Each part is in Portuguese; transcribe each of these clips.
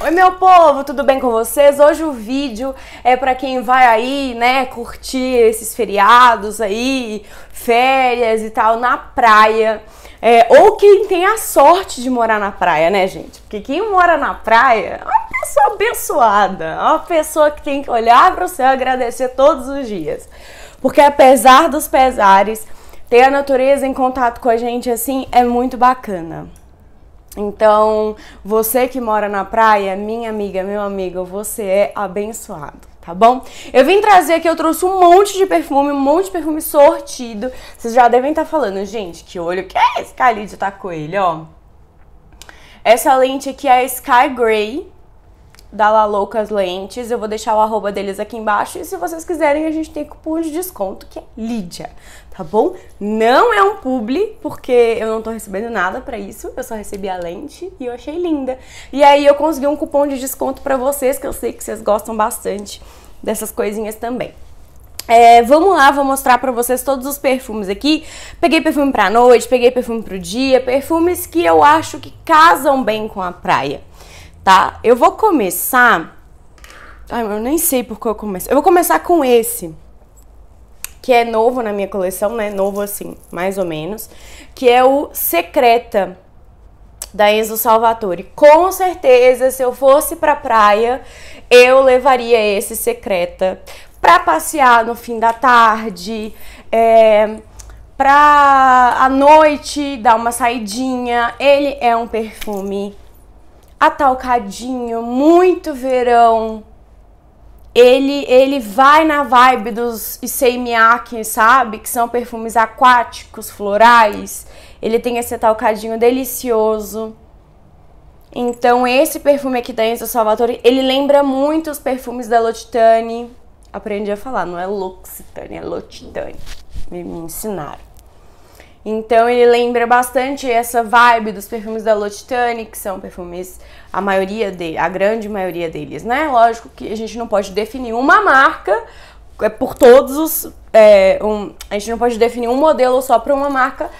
Oi meu povo, tudo bem com vocês? Hoje o vídeo é para quem vai aí, né, curtir esses feriados aí, férias e tal na praia. É, ou quem tem a sorte de morar na praia, né, gente? Porque quem mora na praia é uma pessoa abençoada, é uma pessoa que tem que olhar para o céu e agradecer todos os dias. Porque apesar dos pesares, ter a natureza em contato com a gente assim é muito bacana. Então, você que mora na praia, minha amiga, meu amigo, você é abençoado tá bom? Eu vim trazer aqui, eu trouxe um monte de perfume, um monte de perfume sortido. Vocês já devem estar tá falando, gente, que olho que é esse Khalid tá com ele, ó. Essa lente aqui é a Sky Grey, da La Loucas Lentes. Eu vou deixar o arroba deles aqui embaixo. E se vocês quiserem, a gente tem cupom de desconto que é Lídia, tá bom? Não é um publi, porque eu não tô recebendo nada para isso. Eu só recebi a lente e eu achei linda. E aí eu consegui um cupom de desconto para vocês, que eu sei que vocês gostam bastante dessas coisinhas também. É, vamos lá, vou mostrar pra vocês todos os perfumes aqui. Peguei perfume pra noite, peguei perfume pro dia, perfumes que eu acho que casam bem com a praia tá? Eu vou começar. Ai, eu nem sei por que eu começo. Eu vou começar com esse, que é novo na minha coleção, né? Novo assim, mais ou menos. Que é o Secreta, da Enzo Salvatore. Com certeza, se eu fosse pra praia, eu levaria esse Secreta pra passear no fim da tarde. É, pra noite dar uma saidinha. Ele é um perfume atalcadinho, muito verão. Ele, ele vai na vibe dos Iseimiaki, sabe? Que são perfumes aquáticos, florais. Ele tem esse talcadinho delicioso. Então, esse perfume aqui da Enzo Salvatore, ele lembra muito os perfumes da L'Occitane. Aprendi a falar, não é L'Occitane, é L'Occitane. Me, me ensinaram. Então ele lembra bastante essa vibe dos perfumes da L'Occitane, que são perfumes, a maioria de, a grande maioria deles, né? Lógico que a gente não pode definir uma marca é, por todos os. É, um, a gente não pode definir um modelo só para uma marca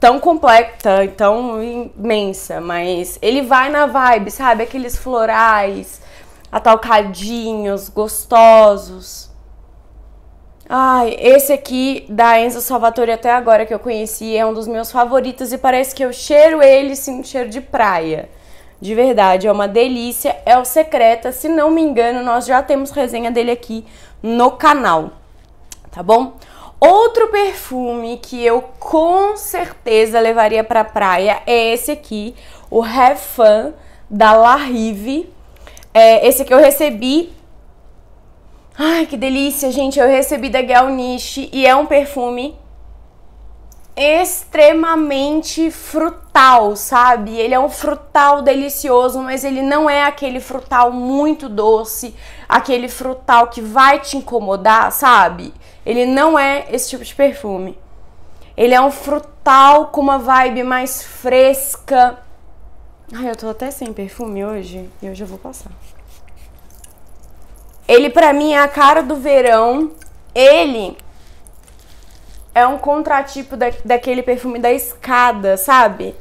tão complexa, tão imensa, mas ele vai na vibe, sabe? Aqueles florais atalcadinhos, gostosos. Ai, esse aqui da Enzo Salvatore até agora que eu conheci é um dos meus favoritos e parece que eu cheiro ele sim, cheiro de praia. De verdade, é uma delícia, é o Secreta, se não me engano, nós já temos resenha dele aqui no canal, tá bom? Outro perfume que eu com certeza levaria pra praia é esse aqui, o Refan da La Rive. É, esse aqui eu recebi Ai, que delícia, gente. Eu recebi da Galnish e é um perfume extremamente frutal, sabe? Ele é um frutal delicioso, mas ele não é aquele frutal muito doce, aquele frutal que vai te incomodar, sabe? Ele não é esse tipo de perfume. Ele é um frutal com uma vibe mais fresca. Ai, eu tô até sem perfume hoje e hoje eu vou passar. Ele para mim é a cara do verão. Ele é um contratipo da, daquele perfume da escada, sabe?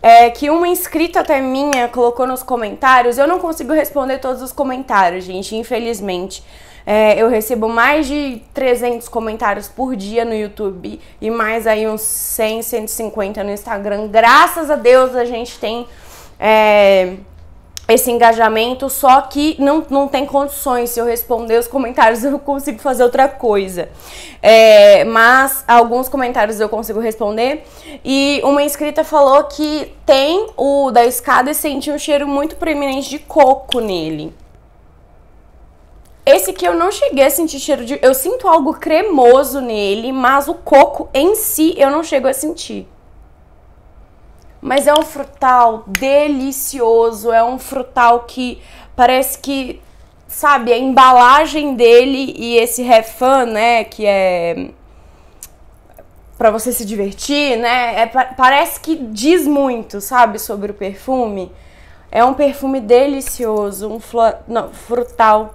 É, que uma inscrita até minha colocou nos comentários. Eu não consigo responder todos os comentários, gente, infelizmente. É, eu recebo mais de 300 comentários por dia no YouTube e mais aí uns 100, 150 no Instagram. Graças a Deus a gente tem. É, esse engajamento, só que não, não tem condições. Se eu responder os comentários, eu consigo fazer outra coisa. É, mas alguns comentários eu consigo responder. E uma inscrita falou que tem o da escada e senti um cheiro muito preeminente de coco nele. Esse que eu não cheguei a sentir cheiro de. Eu sinto algo cremoso nele, mas o coco em si eu não chego a sentir. Mas é um frutal delicioso, é um frutal que parece que, sabe, a embalagem dele e esse refan, né, que é para você se divertir, né? É, parece que diz muito, sabe, sobre o perfume. É um perfume delicioso, um não, frutal.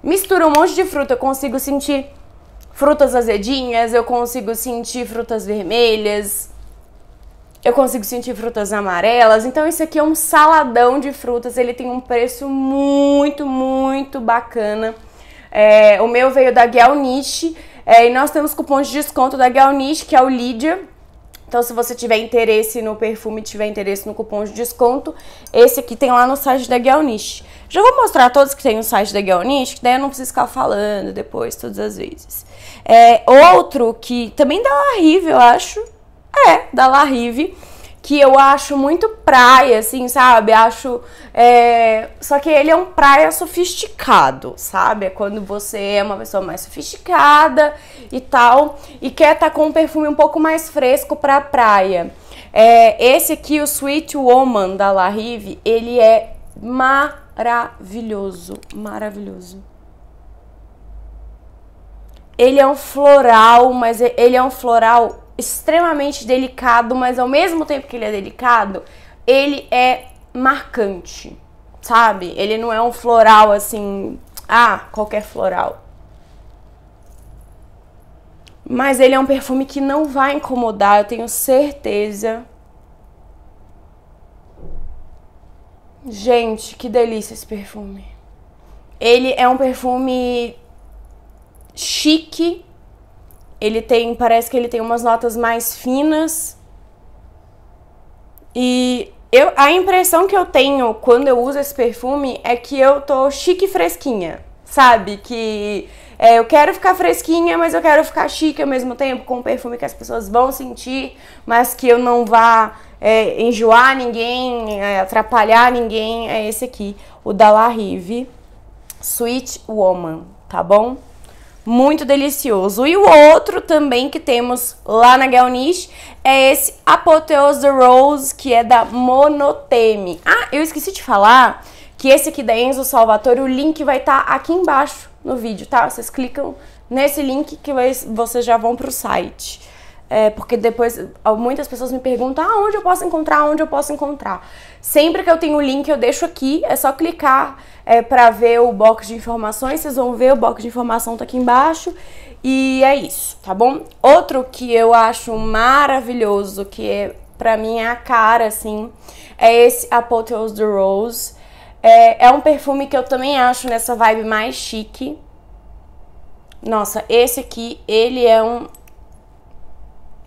Mistura um monte de fruta, eu consigo sentir frutas azedinhas, eu consigo sentir frutas vermelhas, eu consigo sentir frutas amarelas. Então isso aqui é um saladão de frutas, ele tem um preço muito, muito bacana. É, o meu veio da Gelnish é, e nós temos cupom de desconto da Gelnish, que é o Lídia. Então, se você tiver interesse no perfume, tiver interesse no cupom de desconto, esse aqui tem lá no site da Gelnish. Já vou mostrar a todos que tem no site da Gelnish, que daí eu não preciso ficar falando depois, todas as vezes. É, outro que também dá horrível, eu acho, é, da La Rive, que eu acho muito praia, assim, sabe? Acho. É... Só que ele é um praia sofisticado, sabe? É quando você é uma pessoa mais sofisticada e tal, e quer estar tá com um perfume um pouco mais fresco pra praia. É, esse aqui, o Sweet Woman da La Rive, ele é maravilhoso, maravilhoso. Ele é um floral, mas é, ele é um floral extremamente delicado, mas ao mesmo tempo que ele é delicado, ele é marcante, sabe? Ele não é um floral assim, ah, qualquer floral. Mas ele é um perfume que não vai incomodar, eu tenho certeza. Gente, que delícia esse perfume. Ele é um perfume chique, ele tem, parece que ele tem umas notas mais finas. E eu, a impressão que eu tenho quando eu uso esse perfume é que eu tô chique e fresquinha, sabe? Que é, eu quero ficar fresquinha, mas eu quero ficar chique ao mesmo tempo, com um perfume que as pessoas vão sentir, mas que eu não vá é, enjoar ninguém, é, atrapalhar ninguém. É esse aqui, o da La Rive, Sweet Woman, tá bom? muito delicioso. E o outro também que temos lá na Galnish é esse Apoteose the Rose, que é da Monoteme. Ah, eu esqueci de falar que esse aqui da Enzo Salvatore, o link vai estar tá aqui embaixo no vídeo, tá? Vocês clicam nesse link que vocês já vão pro site. É, porque depois muitas pessoas me perguntam ah, onde eu posso encontrar, onde eu posso encontrar. Sempre que eu tenho o link, eu deixo aqui, é só clicar é, para ver o box de informações. Vocês vão ver, o box de informação tá aqui embaixo. E é isso, tá bom? Outro que eu acho maravilhoso, que é, pra mim é a cara, assim, é esse Apotheose The Rose. É, é um perfume que eu também acho nessa vibe mais chique. Nossa, esse aqui, ele é um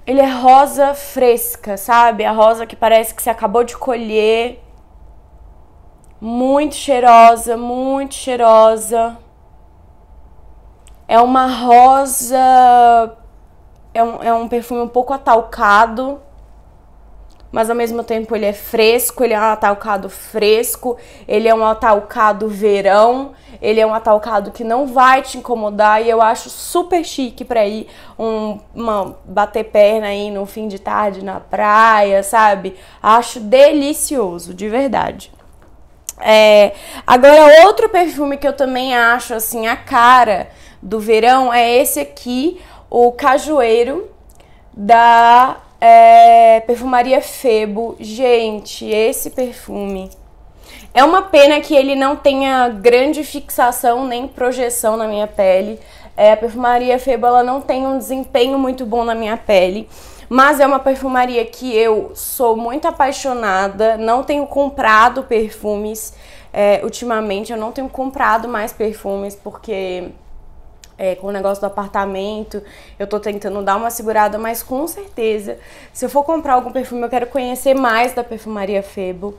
ele é rosa fresca, sabe? A rosa que parece que você acabou de colher. Muito cheirosa, muito cheirosa. É uma rosa. É um, é um perfume um pouco atalcado mas ao mesmo tempo ele é fresco, ele é um atalcado fresco, ele é um atalcado verão, ele é um atalcado que não vai te incomodar e eu acho super chique pra ir um, uma, bater perna aí no fim de tarde na praia, sabe? Acho delicioso, de verdade. É, agora, outro perfume que eu também acho assim a cara do verão é esse aqui, o Cajueiro da é, perfumaria Febo. Gente, esse perfume. É uma pena que ele não tenha grande fixação nem projeção na minha pele. É, a perfumaria Febo ela não tem um desempenho muito bom na minha pele. Mas é uma perfumaria que eu sou muito apaixonada, não tenho comprado perfumes é, ultimamente, eu não tenho comprado mais perfumes porque é, com o negócio do apartamento, eu tô tentando dar uma segurada, mas com certeza, se eu for comprar algum perfume, eu quero conhecer mais da perfumaria Febo,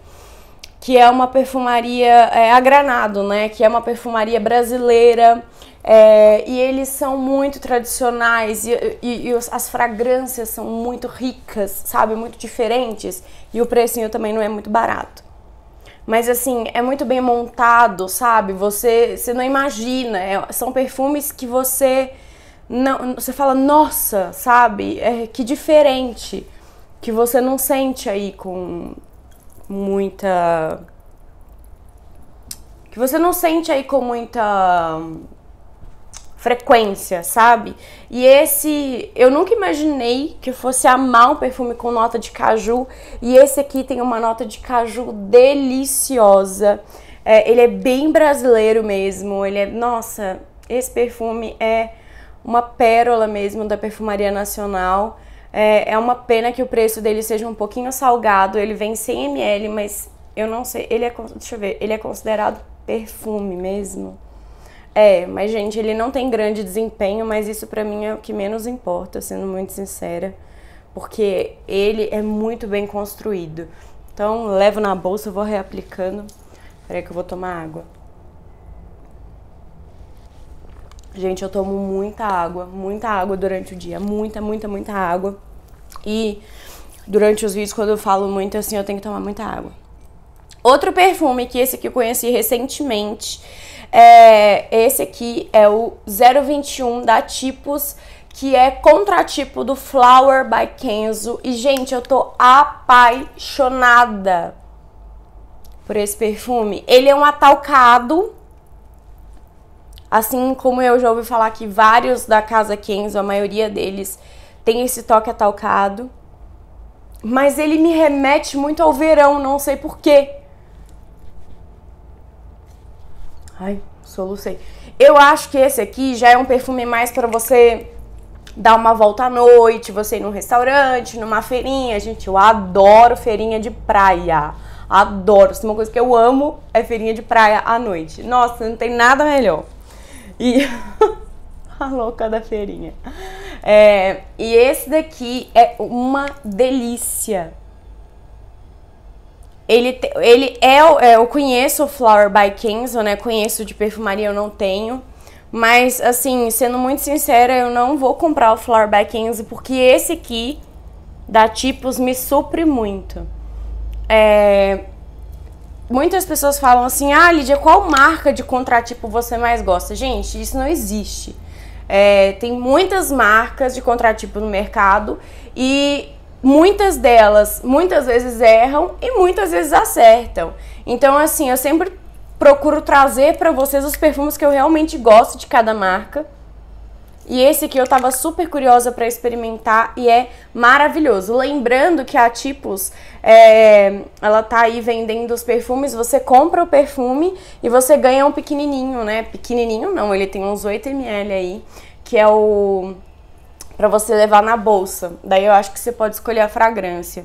que é uma perfumaria é, a granado, né? Que é uma perfumaria brasileira. É, e eles são muito tradicionais e, e, e os, as fragrâncias são muito ricas, sabe? Muito diferentes. E o precinho também não é muito barato mas assim, é muito bem montado, sabe? Você, você não imagina, é, são perfumes que você não, você fala, nossa, sabe? É, que diferente, que você não sente aí com muita que você não sente aí com muita frequência, sabe? E esse, eu nunca imaginei que eu fosse amar um perfume com nota de caju, e esse aqui tem uma nota de caju deliciosa. É, ele é bem brasileiro mesmo, ele é, nossa, esse perfume é uma pérola mesmo da perfumaria nacional. É, é uma pena que o preço dele seja um pouquinho salgado, ele vem 100 ml, mas eu não sei, ele é, deixa eu ver, ele é considerado perfume mesmo? É, mas gente, ele não tem grande desempenho, mas isso para mim é o que menos importa, sendo muito sincera, porque ele é muito bem construído. Então, levo na bolsa, vou reaplicando. Peraí que eu vou tomar água. Gente, eu tomo muita água, muita água durante o dia, muita, muita, muita água. E durante os vídeos, quando eu falo muito assim, eu tenho que tomar muita água. Outro perfume que esse aqui eu conheci recentemente, é, esse aqui é o 021 da Tipos, que é contratipo do Flower by Kenzo. E, gente, eu tô apaixonada por esse perfume. Ele é um atalcado, assim como eu já ouvi falar que vários da casa Kenzo, a maioria deles, tem esse toque atalcado. Mas ele me remete muito ao verão, não sei porquê. Ai, solucei. Eu acho que esse aqui já é um perfume mais para você dar uma volta à noite, você ir num restaurante, numa feirinha. Gente, eu adoro feirinha de praia. Adoro. Uma coisa que eu amo é feirinha de praia à noite. Nossa, não tem nada melhor. E a louca da feirinha. É, e esse daqui é uma delícia. Ele, ele é, é, eu conheço o Flower by Kenzo, né? Conheço de perfumaria, eu não tenho. Mas, assim, sendo muito sincera, eu não vou comprar o Flower by Kenzo porque esse aqui da Tipos me supre muito. É, muitas pessoas falam assim: ah, Lídia, qual marca de contratipo você mais gosta? Gente, isso não existe. É, tem muitas marcas de contratipo no mercado e muitas delas muitas vezes erram e muitas vezes acertam. Então, assim, eu sempre procuro trazer para vocês os perfumes que eu realmente gosto de cada marca. E esse aqui eu tava super curiosa para experimentar e é maravilhoso. Lembrando que a Tipos, é, ela tá aí vendendo os perfumes, você compra o perfume e você ganha um pequenininho, né? Pequenininho não, ele tem uns 8 ml aí, que é o para você levar na bolsa. Daí eu acho que você pode escolher a fragrância.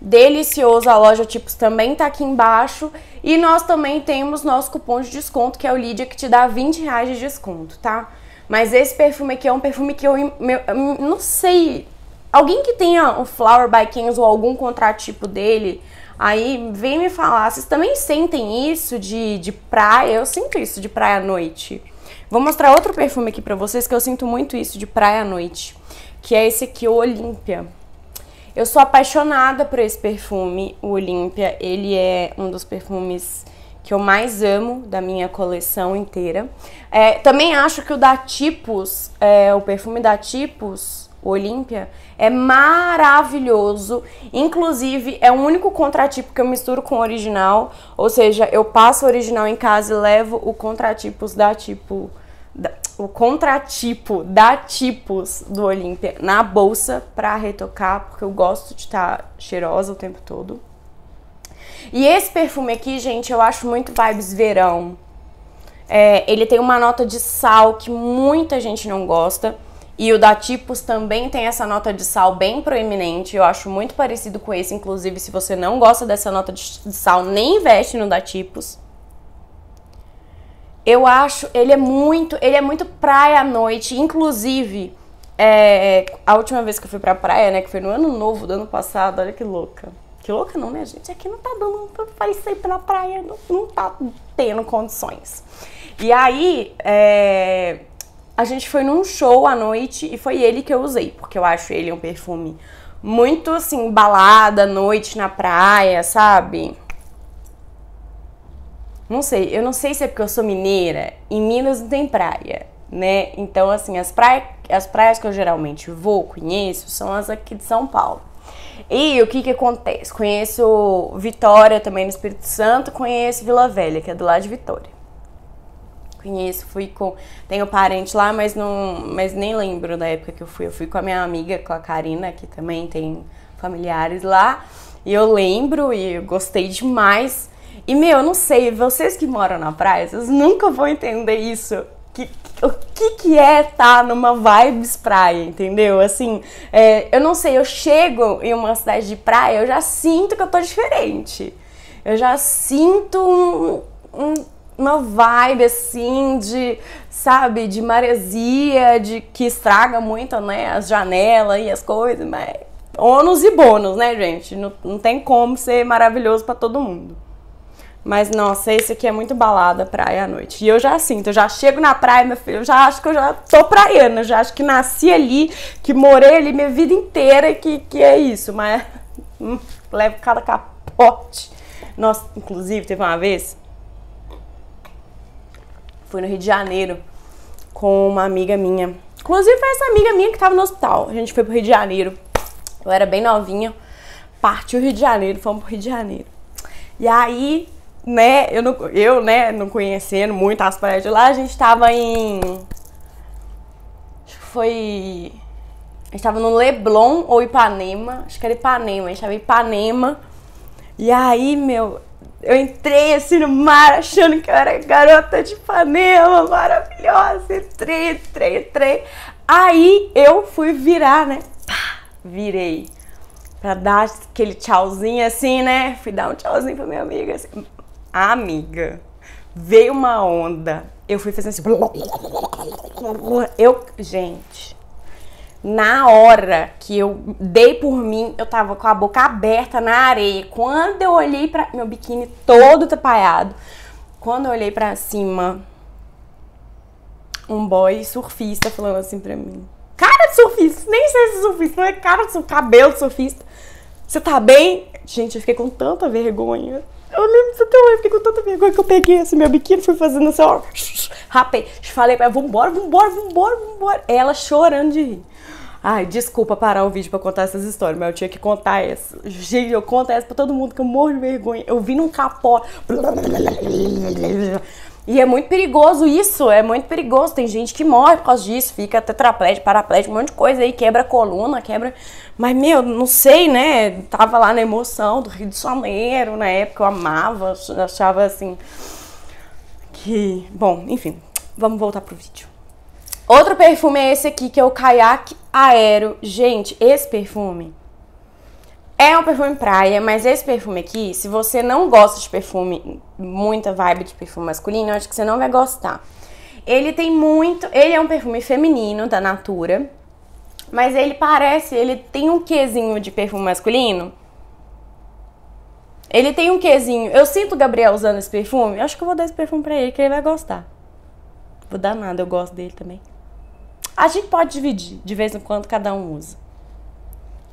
Delicioso, a loja Tipos também tá aqui embaixo. E nós também temos nosso cupom de desconto, que é o Lídia, que te dá 20 reais de desconto, tá? Mas esse perfume aqui é um perfume que eu, meu, não sei. Alguém que tenha o Flower by Kenzo ou algum contratipo dele, aí vem me falar. Vocês também sentem isso de, de praia? Eu sinto isso de praia à noite. Vou mostrar outro perfume aqui pra vocês que eu sinto muito isso de praia à noite, que é esse aqui, o Olímpia. Eu sou apaixonada por esse perfume, o Olímpia. Ele é um dos perfumes que eu mais amo da minha coleção inteira. É, também acho que o da Tipos, é, o perfume da Tipos, Olímpia, é maravilhoso. Inclusive, é o único contratipo que eu misturo com o original. Ou seja, eu passo o original em casa e levo o contratipos da tipo. Da, o contratipo da tipos do Olímpia na bolsa pra retocar, porque eu gosto de estar tá cheirosa o tempo todo. E esse perfume aqui, gente, eu acho muito vibes verão. É, ele tem uma nota de sal que muita gente não gosta. E o da Tipos também tem essa nota de sal bem proeminente, eu acho muito parecido com esse, inclusive se você não gosta dessa nota de sal, nem investe no da Tipos. Eu acho, ele é muito, ele é muito praia à noite, inclusive, é, a última vez que eu fui pra praia, né, que foi no ano novo do ano passado, olha que louca. Que louca não, né, gente? Aqui não tá dando pra sair pela praia, não, não tá tendo condições. E aí, é, a gente foi num show à noite e foi ele que eu usei, porque eu acho ele um perfume muito assim, balada, noite na praia, sabe? Não sei, eu não sei se é porque eu sou mineira, em Minas não tem praia, né? Então, assim, as, praia, as praias que eu geralmente vou, conheço, são as aqui de São Paulo. E o que que acontece? Conheço Vitória também no Espírito Santo, conheço Vila Velha, que é do lado de Vitória conheço, fui com. Tenho parente lá, mas não. Mas nem lembro da época que eu fui. Eu fui com a minha amiga, com a Karina, que também tem familiares lá. E eu lembro e eu gostei demais. E meu, eu não sei, vocês que moram na praia, vocês nunca vão entender isso. Que, o que, que é estar tá numa vibes praia, entendeu? Assim, é, eu não sei, eu chego em uma cidade de praia, eu já sinto que eu tô diferente. Eu já sinto um, um uma vibe assim de, sabe, de maresia, de que estraga muito, né, as janelas e as coisas, mas ônus e bônus, né, gente? Não, não tem como ser maravilhoso para todo mundo. Mas nossa, esse aqui é muito balada praia à noite. E eu já sinto, eu já chego na praia, meu filho, eu já acho que eu já tô praiana, eu já acho que nasci ali, que morei ali minha vida inteira, que, que é isso, mas hum, levo cada capote. Nossa, inclusive, teve uma vez foi no Rio de Janeiro com uma amiga minha. Inclusive foi essa amiga minha que tava no hospital. A gente foi pro Rio de Janeiro. Eu era bem novinha. Partiu Rio de Janeiro, fomos pro Rio de Janeiro. E aí, né, eu, não, eu né, não conhecendo muito as praias de lá, a gente tava em. Acho que foi. A gente tava no Leblon ou Ipanema. Acho que era Ipanema. A gente tava em Ipanema. E aí, meu, eu entrei assim no mar achando que eu era garota de panela maravilhosa. Entrei, entrei, entrei. Aí eu fui virar, né? Pá, virei. Pra dar aquele tchauzinho assim, né? Fui dar um tchauzinho pra minha amiga. Assim. amiga, veio uma onda. Eu fui fazendo assim. Eu, gente, na hora que eu dei por mim, eu tava com a boca aberta na areia. Quando eu olhei para meu biquíni todo tapaiado, quando eu olhei para cima, um boy surfista falando assim pra mim. Cara de surfista, nem sei se é surfista, não é cara de surfista, cabelo de surfista. Você tá bem? Gente, eu fiquei com tanta vergonha. Eu lembro até hoje, fiquei com tanta vergonha que eu peguei esse meu biquíni, fui fazendo assim, ó. Rapei. Falei pra ela, vambora, vambora, vambora, vambora. Ela chorando de rir. Ai, desculpa parar o vídeo pra contar essas histórias, mas eu tinha que contar essa. Gente, eu conto essa pra todo mundo que eu morro de vergonha. Eu vi num capó. E é muito perigoso isso, é muito perigoso. Tem gente que morre por causa disso, fica tetraplégico, paraplégico, um monte de coisa aí, quebra coluna, quebra. Mas, meu, não sei, né? Tava lá na emoção do Rio de Janeiro, na época eu amava, achava assim. Que. Bom, enfim, vamos voltar pro vídeo. Outro perfume é esse aqui, que é o Kayak Aero. Gente, esse perfume é um perfume praia, mas esse perfume aqui, se você não gosta de perfume, muita vibe de perfume masculino, eu acho que você não vai gostar. Ele tem muito. Ele é um perfume feminino da Natura, mas ele parece. Ele tem um quesinho de perfume masculino. Ele tem um quesinho. Eu sinto o Gabriel usando esse perfume. Eu acho que eu vou dar esse perfume pra ele, que ele vai gostar. Vou dar nada, eu gosto dele também. A gente pode dividir, de vez em quando cada um usa.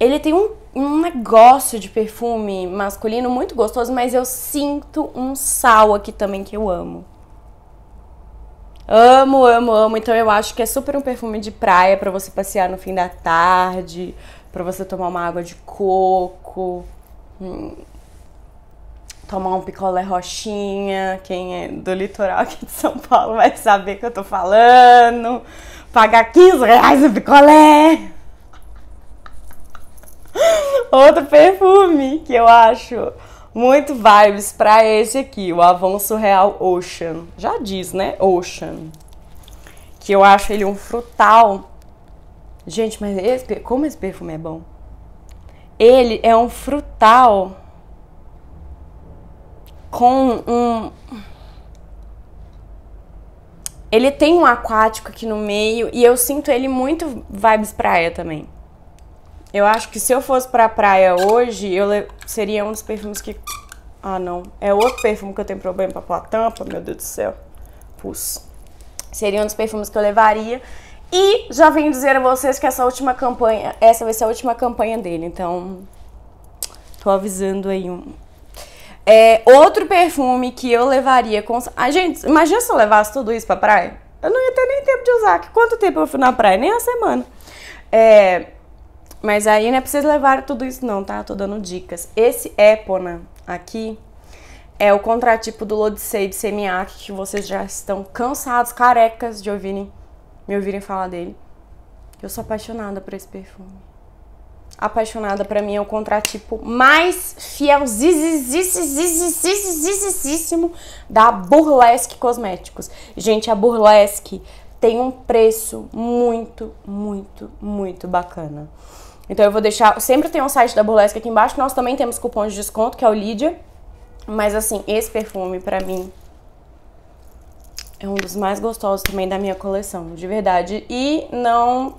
Ele tem um, um negócio de perfume masculino muito gostoso, mas eu sinto um sal aqui também que eu amo. Amo, amo, amo. Então eu acho que é super um perfume de praia para você passear no fim da tarde, para você tomar uma água de coco, hum, tomar um picolé roxinha. Quem é do litoral aqui de São Paulo vai saber que eu tô falando. Pagar 15 reais no picolé. Outro perfume que eu acho muito vibes para esse aqui, o Avon Surreal Ocean. Já diz, né? Ocean. Que eu acho ele um frutal. Gente, mas esse, como esse perfume é bom? Ele é um frutal com um. Ele tem um aquático aqui no meio e eu sinto ele muito vibes praia também. Eu acho que se eu fosse pra praia hoje, eu le... seria um dos perfumes que. Ah, não. É outro perfume que eu tenho problema pra pôr a tampa, meu Deus do céu. Pus. Seria um dos perfumes que eu levaria. E já venho dizer a vocês que essa última campanha, essa vai ser a última campanha dele, então tô avisando aí um. É, outro perfume que eu levaria com. Ah, gente, imagina se eu levasse tudo isso pra praia. Eu não ia ter nem tempo de usar. Quanto tempo eu fui na praia? Nem a semana. É, mas aí não é preciso levar tudo isso não, tá? Tô dando dicas. Esse épona aqui é o contratipo do Lodicei de Semiac, que vocês já estão cansados, carecas de ouvirem, me ouvirem falar dele. Eu sou apaixonada por esse perfume. Apaixonada para mim é o contratipo mais fielzíssimo da Burlesque Cosméticos. Gente, a Burlesque tem um preço muito, muito, muito bacana. Então eu vou deixar, sempre tem um site da Burlesque aqui embaixo, nós também temos cupom de desconto, que é o Lídia. Mas assim, esse perfume pra mim é um dos mais gostosos também da minha coleção, de verdade. E não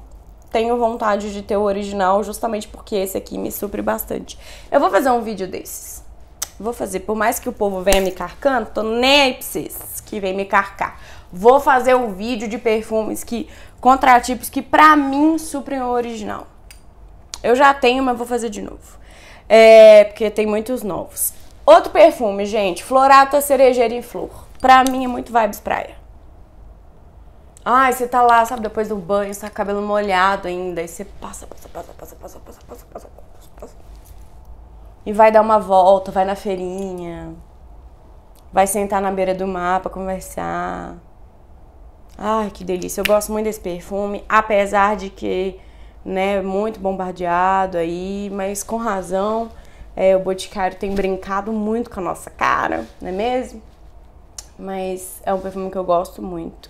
tenho vontade de ter o original, justamente porque esse aqui me supre bastante. Eu vou fazer um vídeo desses. Vou fazer, por mais que o povo venha me carcando, tô nem aí pra vocês que vem me carcar. Vou fazer um vídeo de perfumes que, contratipos que pra mim suprem o original. Eu já tenho, mas vou fazer de novo. É, porque tem muitos novos. Outro perfume, gente, Florata Cerejeira em Flor. Pra mim é muito vibes praia. Ai, você tá lá, sabe, depois do banho, você tá com cabelo molhado ainda, e você passa, passa, passa, passa, passa, passa, passa, passa, passa, passa. E vai dar uma volta, vai na feirinha, vai sentar na beira do mar pra conversar. Ai, que delícia. Eu gosto muito desse perfume, apesar de que né, muito bombardeado aí, mas com razão. É, o Boticário tem brincado muito com a nossa cara, não é mesmo? Mas é um perfume que eu gosto muito,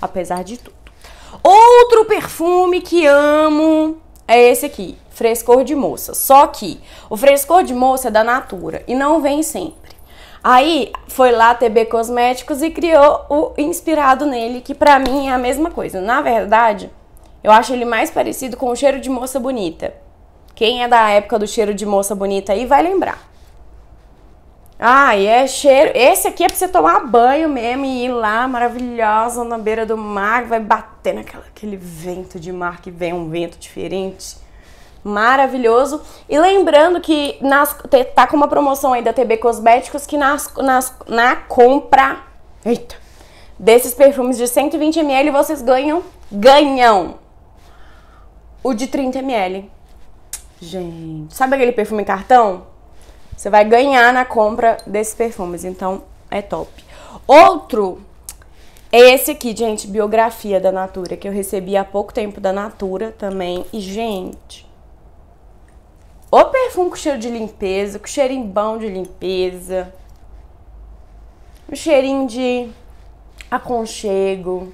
apesar de tudo. Outro perfume que amo é esse aqui, Frescor de Moça. Só que o Frescor de Moça é da Natura e não vem sempre. Aí foi lá TB Cosméticos e criou o inspirado nele, que pra mim é a mesma coisa. Na verdade, eu acho ele mais parecido com o cheiro de moça bonita. Quem é da época do cheiro de moça bonita aí vai lembrar. Ah, e é cheiro. Esse aqui é pra você tomar banho mesmo e ir lá maravilhosa na beira do mar, vai bater naquela aquele vento de mar que vem um vento diferente. Maravilhoso. E lembrando que nas, tá com uma promoção aí da TB Cosméticos que nas, nas, na compra eita, desses perfumes de 120ml vocês ganham, ganham o de 30ml. Gente, sabe aquele perfume cartão? Você vai ganhar na compra desses perfumes, então é top. Outro é esse aqui, gente, Biografia da Natura, que eu recebi há pouco tempo da Natura também. E, gente, o perfume com cheiro de limpeza, com cheirinho bom de limpeza, um cheirinho de aconchego,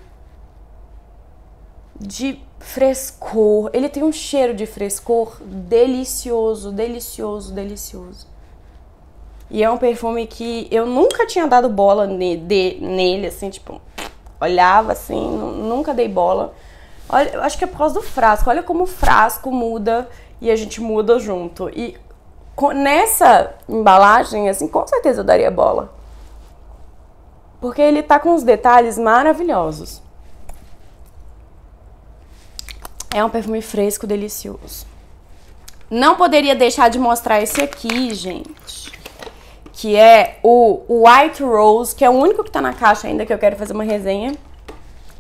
de frescor. Ele tem um cheiro de frescor delicioso, delicioso, delicioso. E é um perfume que eu nunca tinha dado bola ne de, nele, assim, tipo, olhava assim, nunca dei bola. Olha, eu acho que é por causa do frasco. Olha como o frasco muda e a gente muda junto. E nessa embalagem, assim, com certeza eu daria bola. Porque ele tá com uns detalhes maravilhosos. É um perfume fresco, delicioso. Não poderia deixar de mostrar esse aqui, gente. Que é o White Rose, que é o único que tá na caixa ainda, que eu quero fazer uma resenha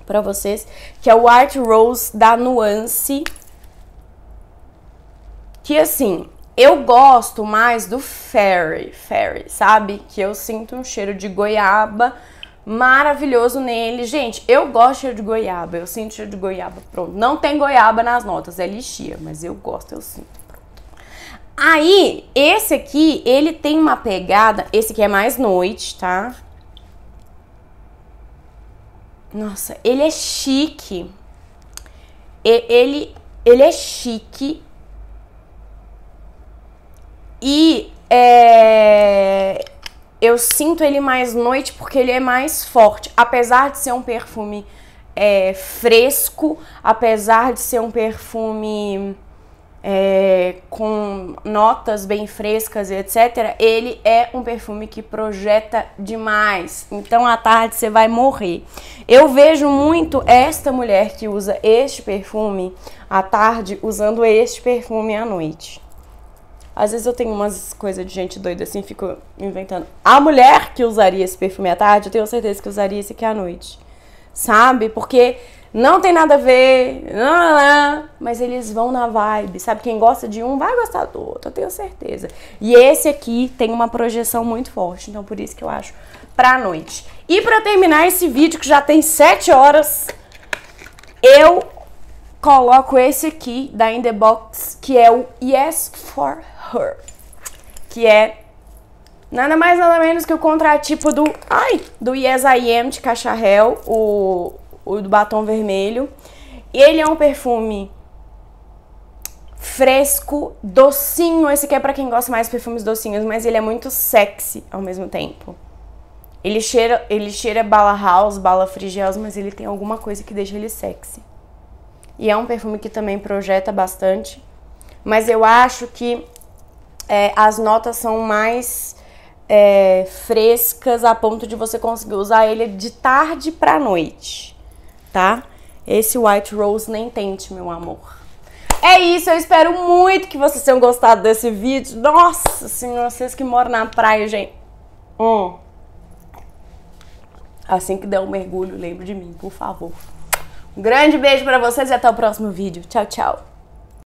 pra vocês. Que é o White Rose da Nuance. Que assim, eu gosto mais do Fairy, Fairy, sabe? Que eu sinto um cheiro de goiaba maravilhoso nele. Gente, eu gosto de cheiro de goiaba, eu sinto cheiro de goiaba, pronto. Não tem goiaba nas notas, é lixia, mas eu gosto, eu sinto. Aí, esse aqui, ele tem uma pegada, esse aqui é mais noite, tá? Nossa, ele é chique. Ele, ele é chique. E é, eu sinto ele mais noite porque ele é mais forte. Apesar de ser um perfume é, fresco, apesar de ser um perfume é, com notas bem frescas e etc., ele é um perfume que projeta demais. Então à tarde você vai morrer. Eu vejo muito esta mulher que usa este perfume à tarde usando este perfume à noite. Às vezes eu tenho umas coisas de gente doida assim, fico inventando. A mulher que usaria esse perfume à tarde, eu tenho certeza que usaria esse aqui à noite. Sabe? Porque não tem nada a ver, não, não, não, mas eles vão na vibe, sabe? Quem gosta de um vai gostar do outro, eu tenho certeza. E esse aqui tem uma projeção muito forte, então por isso que eu acho pra noite. E pra terminar esse vídeo que já tem 7 horas, eu coloco esse aqui da In The Box, que é o Yes For Her, que é nada mais nada menos que o contratipo do, ai, do Yes I Am de Cacharel, o, o do batom vermelho. E ele é um perfume fresco, docinho. Esse aqui é para quem gosta mais de perfumes docinhos, mas ele é muito sexy ao mesmo tempo. Ele cheira, ele cheira bala house, bala frigels, mas ele tem alguma coisa que deixa ele sexy e é um perfume que também projeta bastante. Mas eu acho que é, as notas são mais é, frescas a ponto de você conseguir usar ele de tarde pra noite, tá? Esse White Rose nem tente, meu amor. É isso, eu espero muito que vocês tenham gostado desse vídeo. Nossa senhora, vocês que moram na praia, gente. Hum. Assim que der um mergulho, lembre de mim, por favor grande beijo para vocês e até o próximo vídeo. Tchau, tchau.